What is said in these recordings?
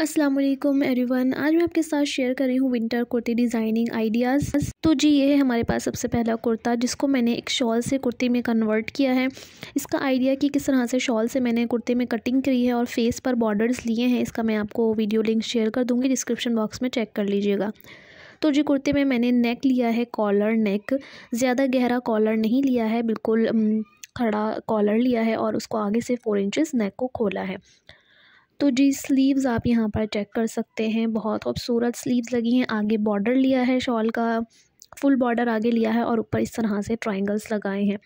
अस्सलाम वालेकुम एवरीवन आज मैं आपके साथ शेयर कर रही हूँ विंटर कुर्ती डिज़ाइनिंग आइडियाज़ तो जी ये है हमारे पास सबसे पहला कुर्ता जिसको मैंने एक शॉल से कुर्ती में कन्वर्ट किया है इसका आइडिया कि किस तरह से शॉल से मैंने कुर्ते में कटिंग करी है और फेस पर बॉर्डर्स लिए हैं इसका मैं आपको वीडियो लिंक शेयर कर दूँगी डिस्क्रिप्शन बॉक्स में चेक कर लीजिएगा तो जी कुर्ते में मैंने नेक लिया है कॉलर नेक ज़्यादा गहरा कॉलर नहीं लिया है बिल्कुल खड़ा कॉलर लिया है और उसको आगे से फ़ोर इंचज़ नेक को खोला है तो जी स्लीव्स आप यहाँ पर चेक कर सकते हैं बहुत खूबसूरत स्लीव्स लगी हैं आगे बॉर्डर लिया है शॉल का फुल बॉर्डर आगे लिया है और ऊपर इस तरह से ट्राइंगल्स लगाए हैं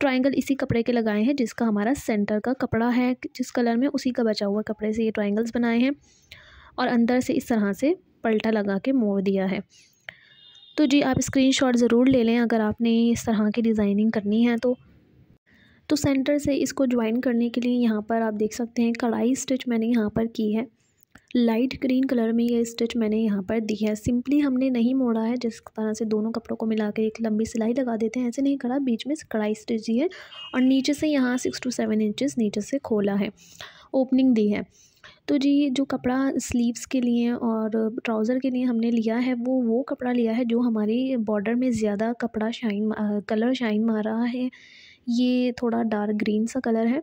ट्राइंगल इसी कपड़े के लगाए हैं जिसका हमारा सेंटर का कपड़ा है जिस कलर में उसी का बचा हुआ कपड़े से ये ट्राइंगल्स बनाए हैं और अंदर से इस तरह से पलटा लगा के मोड़ दिया है तो जी आप स्क्रीनशॉट ज़रूर ले लें अगर आपने इस तरह की डिज़ाइनिंग करनी है तो तो सेंटर से इसको ज्वाइन करने के लिए यहाँ पर आप देख सकते हैं कढ़ाई स्टिच मैंने यहाँ पर की है लाइट ग्रीन कलर में ये स्टिच मैंने यहाँ पर दी है सिंपली हमने नहीं मोड़ा है जिस तरह से दोनों कपड़ों को मिला के एक लंबी सिलाई लगा देते हैं ऐसे नहीं करा बीच में कढ़ाई स्टिच दी है और नीचे से यहाँ सिक्स टू सेवन इंचज़ नीचे से खोला है ओपनिंग दी है तो जी जो कपड़ा स्लीव्स के लिए और ट्राउज़र के लिए हमने लिया है वो वो कपड़ा लिया है जो हमारी बॉर्डर में ज़्यादा कपड़ा शाइन कलर शाइन मारा रहा है ये थोड़ा डार्क ग्रीन सा कलर है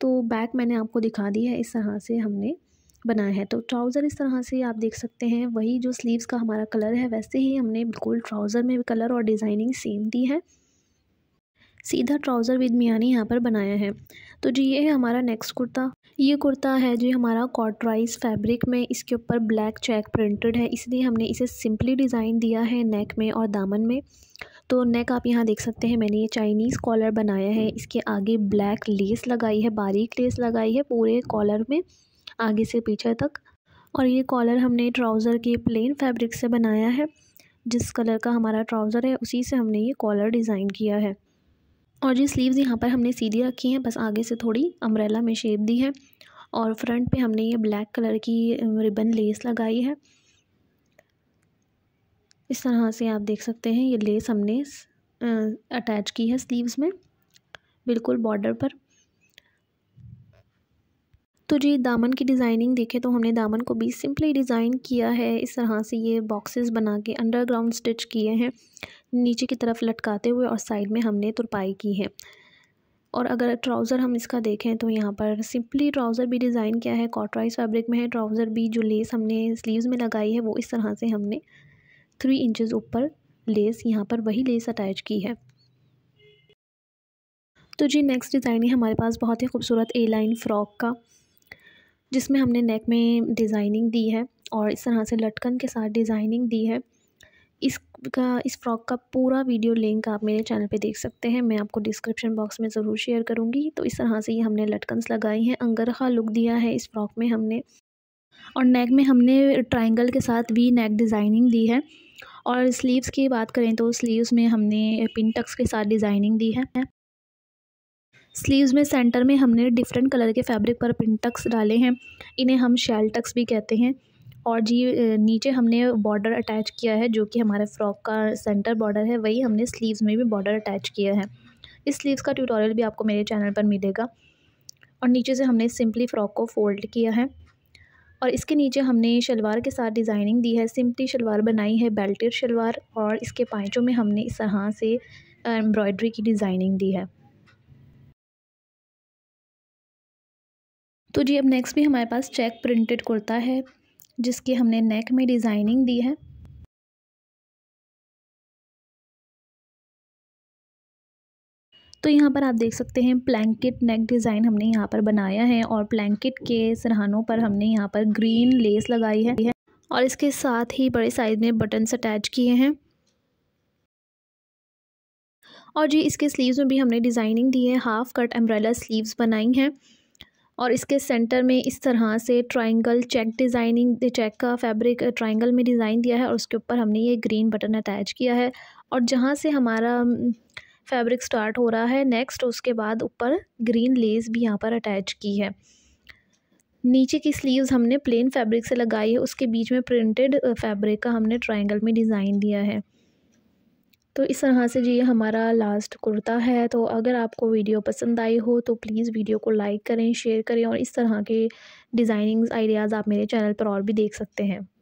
तो बैक मैंने आपको दिखा दी है इस तरह से हमने बनाया है तो ट्राउज़र इस तरह से आप देख सकते हैं वही जो स्लीव्स का हमारा कलर है वैसे ही हमने बिल्कुल ट्राउज़र में भी कलर और डिज़ाइनिंग सेम दी है सीधा ट्राउज़र विद मियानी यहाँ पर बनाया है तो जी ये है हमारा नेक्स्ट कुर्ता ये कुर्ता है जो हमारा कॉटराइज फैब्रिक में इसके ऊपर ब्लैक चेक प्रिंटेड है इसलिए हमने इसे सिंपली डिज़ाइन दिया है नेक में और दामन में तो नेक आप यहाँ देख सकते हैं मैंने ये चाइनीज़ कॉलर बनाया है इसके आगे ब्लैक लेस लगाई है बारीक लेस लगाई है पूरे कॉलर में आगे से पीछे तक और ये कॉलर हमने ट्राउज़र के प्लेन फैब्रिक से बनाया है जिस कलर का हमारा ट्राउज़र है उसी से हमने ये कॉलर डिज़ाइन किया है और ये स्लीव्स यहाँ पर हमने सीधी रखी हैं बस आगे से थोड़ी अम्ब्रेला में शेप दी है और फ्रंट पे हमने ये ब्लैक कलर की रिबन लेस लगाई है इस तरह से आप देख सकते हैं ये लेस हमने अटैच की है स्लीव्स में बिल्कुल बॉर्डर पर तो जी दामन की डिज़ाइनिंग देखें तो हमने दामन को भी सिंपली डिज़ाइन किया है इस तरह से ये बॉक्सेस बना के अंडरग्राउंड स्टिच किए हैं नीचे की तरफ लटकाते हुए और साइड में हमने तुरपाई की है और अगर ट्राउज़र हम इसका देखें तो यहाँ पर सिंपली ट्राउज़र भी डिज़ाइन किया है कॉटराइज फैब्रिक में है ट्राउज़र भी जो लेस हमने स्लीव्स में लगाई है वो इस तरह से हमने थ्री इंचज़ ऊपर लेस यहाँ पर वही लेस अटैच की है तो जी नेक्स्ट डिज़ाइन है हमारे पास बहुत ही खूबसूरत ए लाइन फ़्रॉक का जिसमें हमने नेक में डिज़ाइनिंग दी है और इस तरह से लटकन के साथ डिज़ाइनिंग दी है इसका इस फ्रॉक का पूरा वीडियो लिंक आप मेरे चैनल पे देख सकते हैं मैं आपको डिस्क्रिप्शन बॉक्स में ज़रूर शेयर करूँगी तो इस तरह से ये हमने लटकन्स लगाई हैं अंगरखा लुक दिया है इस फ्रॉक में हमने और नेक में हमने ट्रायंगल के साथ भी नेक डिज़ाइनिंग दी है और स्लीव्स की बात करें तो स्लीव्स में हमने पिन टक्स के साथ डिज़ाइनिंग दी है स्लीव्स में सेंटर में हमने डिफरेंट कलर के फैब्रिक पर पिन टक्स डाले हैं इन्हें हम शैल टक्स भी कहते हैं और जी नीचे हमने बॉर्डर अटैच किया है जो कि हमारे फ्रॉक का सेंटर बॉर्डर है वही हमने स्लीव्स में भी बॉर्डर अटैच किया है इस स्लीव्स का ट्यूटोरियल भी आपको मेरे चैनल पर मिलेगा और नीचे से हमने सिंपली फ़्रॉक को फोल्ड किया है और इसके नीचे हमने शलवार के साथ डिज़ाइनिंग दी है सिम्पली शलवार बनाई है बेल्टेड शलवार और इसके पाँचों में हमने इस तरह से एम्ब्रॉयडरी की डिज़ाइनिंग दी है तो जी अब नेक्स्ट भी हमारे पास चेक प्रिंटेड कुर्ता है जिसके हमने नेक में डिज़ाइनिंग दी है तो यहाँ पर आप देख सकते हैं प्लैंकेट नेक डिज़ाइन हमने यहाँ पर बनाया है और प्लैंकेट के सरहानों पर हमने यहाँ पर ग्रीन लेस लगाई है और इसके साथ ही बड़े साइज़ में बटन्स अटैच किए हैं और जी इसके स्लीव्स में भी हमने डिज़ाइनिंग दी है हाफ़ कट अम्ब्रेला स्लीव्स बनाई हैं और इसके सेंटर में इस तरह से ट्राइंगल चेक डिज़ाइनिंग चेक का फैब्रिक ट्राइंगल में डिज़ाइन दिया है और उसके ऊपर हमने ये ग्रीन बटन अटैच किया है और जहाँ से हमारा फैब्रिक स्टार्ट हो रहा है नेक्स्ट उसके बाद ऊपर ग्रीन लेस भी यहाँ पर अटैच की है नीचे की स्लीव्स हमने प्लेन फैब्रिक से लगाई है उसके बीच में प्रिंटेड फैब्रिक का हमने ट्रायंगल में डिज़ाइन दिया है तो इस तरह से जी हमारा लास्ट कुर्ता है तो अगर आपको वीडियो पसंद आई हो तो प्लीज़ वीडियो को लाइक करें शेयर करें और इस तरह के डिज़ाइनिंग आइडियाज़ आप मेरे चैनल पर और भी देख सकते हैं